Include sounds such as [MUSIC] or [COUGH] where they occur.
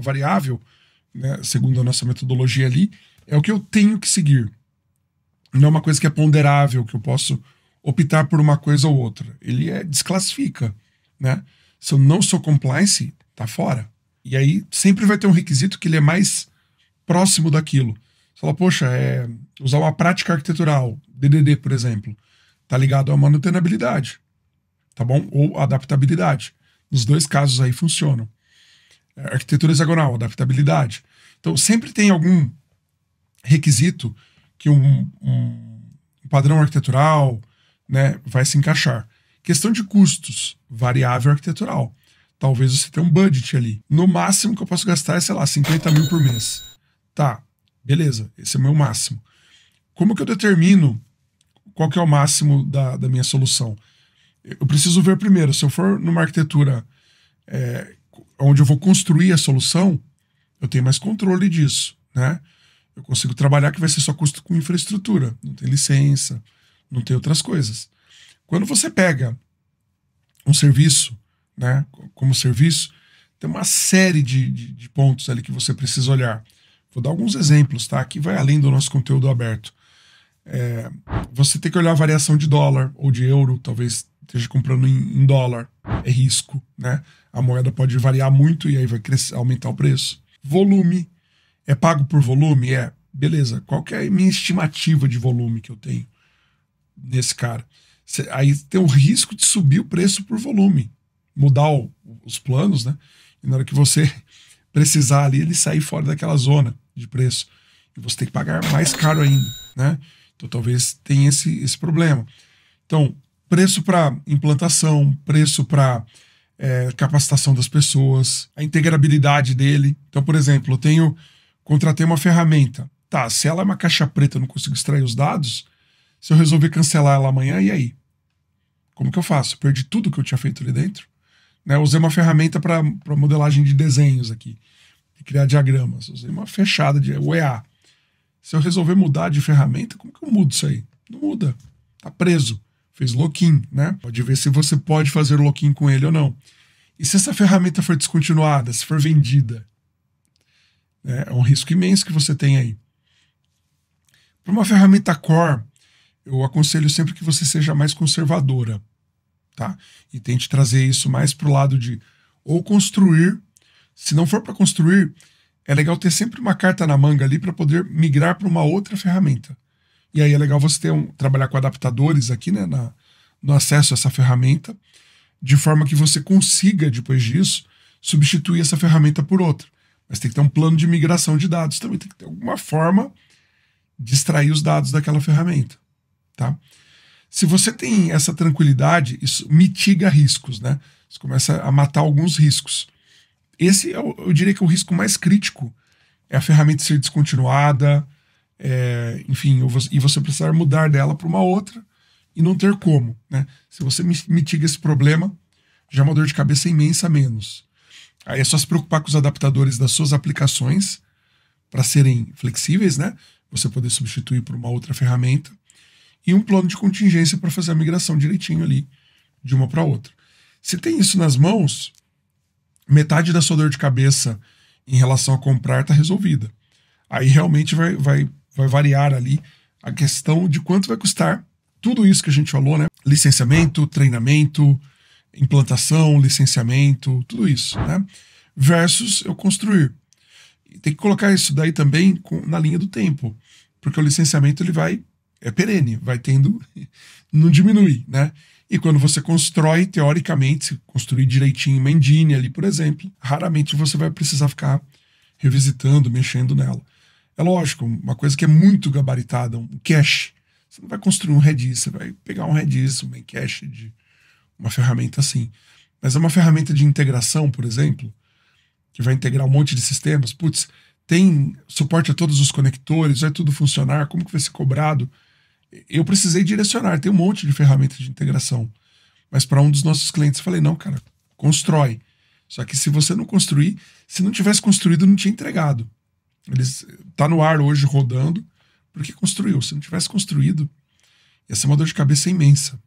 variável, né, segundo a nossa metodologia ali, é o que eu tenho que seguir. Não é uma coisa que é ponderável, que eu posso optar por uma coisa ou outra. Ele é, desclassifica, né? Se eu não sou compliance, tá fora. E aí sempre vai ter um requisito que ele é mais próximo daquilo. Você fala, poxa, é usar uma prática arquitetural, DDD, por exemplo, tá ligado à manutenabilidade, tá bom? Ou adaptabilidade. Nos dois casos aí funcionam. É, arquitetura hexagonal, adaptabilidade. Então, sempre tem algum requisito que um, um, padrão arquitetural né, vai se encaixar. Questão de custos, variável arquitetural. Talvez você tenha um budget ali. No máximo que eu posso gastar é, sei lá, 50 mil por mês. Tá, beleza, esse é o meu máximo. Como que eu determino qual que é o máximo da, da minha solução? Eu preciso ver primeiro, se eu for numa arquitetura é, onde eu vou construir a solução, eu tenho mais controle disso, né? Eu consigo trabalhar que vai ser só custo com infraestrutura, não tem licença, não tem outras coisas. Quando você pega um serviço, né, como serviço, tem uma série de, de, de pontos ali que você precisa olhar. Vou dar alguns exemplos, tá? Que vai além do nosso conteúdo aberto. É, você tem que olhar a variação de dólar ou de euro, talvez esteja comprando em, em dólar, é risco né? A moeda pode variar muito e aí vai crescer, aumentar o preço. Volume. É pago por volume? É. Beleza. Qual é a minha estimativa de volume que eu tenho nesse cara? Cê, aí tem o risco de subir o preço por volume. Mudar o, os planos, né? E na hora que você [LAUGHS] precisar ali, ele sair fora daquela zona de preço. E você tem que pagar mais caro ainda, né? Então talvez tenha esse, esse problema. Então, preço para implantação, preço para é, capacitação das pessoas, a integrabilidade dele. Então, por exemplo, eu tenho contratei uma ferramenta. Tá, se ela é uma caixa preta, eu não consigo extrair os dados. Se eu resolver cancelar ela amanhã, e aí? Como que eu faço? perdi tudo que eu tinha feito ali dentro. Né, usei uma ferramenta para modelagem de desenhos aqui, de criar diagramas. Usei uma fechada de UEA. Se eu resolver mudar de ferramenta, como que eu mudo isso aí? Não muda. Tá preso. Fez lock-in, né? Pode ver se você pode fazer lock-in com ele ou não. E se essa ferramenta for descontinuada, se for vendida? Né, é um risco imenso que você tem aí. Para uma ferramenta core, eu aconselho sempre que você seja mais conservadora, tá? E tente trazer isso mais para o lado de ou construir. Se não for para construir, é legal ter sempre uma carta na manga ali para poder migrar para uma outra ferramenta. E aí é legal você ter um, trabalhar com adaptadores aqui, né, na, no acesso a essa ferramenta de forma que você consiga, depois disso, substituir essa ferramenta por outra. Mas tem que ter um plano de migração de dados também, tem que ter alguma forma de extrair os dados daquela ferramenta, tá? Se você tem essa tranquilidade, isso mitiga riscos, né? Você começa a matar alguns riscos. Esse é, o, eu diria que é o risco mais crítico é a ferramenta ser descontinuada, é, enfim, e você precisar mudar dela para uma outra e não ter como. Né? Se você mitiga esse problema, já é uma dor de cabeça imensa menos. Aí é só se preocupar com os adaptadores das suas aplicações para serem flexíveis, né? Você poder substituir por uma outra ferramenta e um plano de contingência para fazer a migração direitinho ali de uma para outra. Se tem isso nas mãos, metade da sua dor de cabeça em relação a comprar está resolvida. Aí realmente vai, vai, vai variar ali a questão de quanto vai custar tudo isso que a gente falou, né? Licenciamento, treinamento, implantação, licenciamento, tudo isso, né? Versus eu construir. Tem que colocar isso daí também com, na linha do tempo, porque o licenciamento ele vai é perene, vai tendo [LAUGHS] não diminui, né? E quando você constrói teoricamente, se construir direitinho em Mendini ali, por exemplo, raramente você vai precisar ficar revisitando, mexendo nela. É lógico, uma coisa que é muito gabaritada, um cache você não vai construir um Redis, você vai pegar um Redis, um Memcache de uma ferramenta assim. Mas é uma ferramenta de integração, por exemplo, que vai integrar um monte de sistemas. Putz, tem suporte a todos os conectores, vai tudo funcionar, como que vai ser cobrado? Eu precisei direcionar, tem um monte de ferramenta de integração. Mas para um dos nossos clientes, eu falei, não, cara, constrói. Só que se você não construir, se não tivesse construído, não tinha entregado. ele está no ar hoje rodando. Porque construiu. Se não tivesse construído, ia ser uma dor de cabeça imensa.